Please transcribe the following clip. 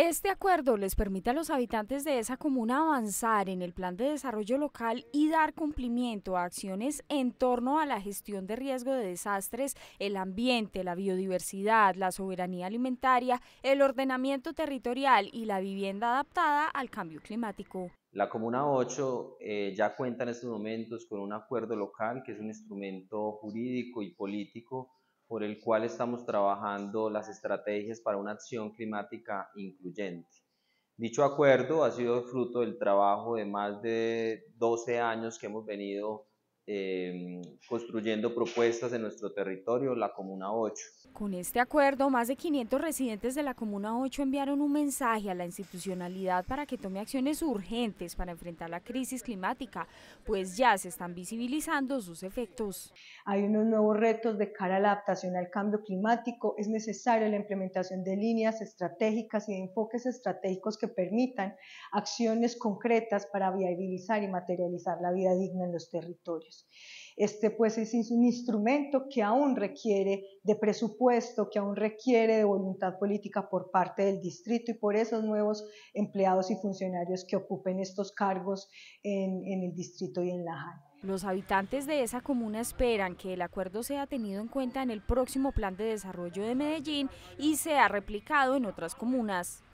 Este acuerdo les permite a los habitantes de esa comuna avanzar en el plan de desarrollo local y dar cumplimiento a acciones en torno a la gestión de riesgo de desastres, el ambiente, la biodiversidad, la soberanía alimentaria, el ordenamiento territorial y la vivienda adaptada al cambio climático. La Comuna 8 eh, ya cuenta en estos momentos con un acuerdo local que es un instrumento jurídico y político por el cual estamos trabajando las estrategias para una acción climática incluyente. Dicho acuerdo ha sido fruto del trabajo de más de 12 años que hemos venido Em, construyendo propuestas en nuestro territorio, la Comuna 8. Con este acuerdo, más de 500 residentes de la Comuna 8 enviaron un mensaje a la institucionalidad para que tome acciones urgentes para enfrentar la crisis climática, pues ya se están visibilizando sus efectos. Hay unos nuevos retos de cara a la adaptación al cambio climático. Es necesaria la implementación de líneas estratégicas y de enfoques estratégicos que permitan acciones concretas para viabilizar y materializar la vida digna en los territorios. Este pues es un instrumento que aún requiere de presupuesto, que aún requiere de voluntad política por parte del distrito y por esos nuevos empleados y funcionarios que ocupen estos cargos en, el distrito y en la JAN. Los habitantes de esa comuna esperan que el acuerdo sea tenido en cuenta en el próximo plan de desarrollo de Medellín y sea replicado en otras comunas.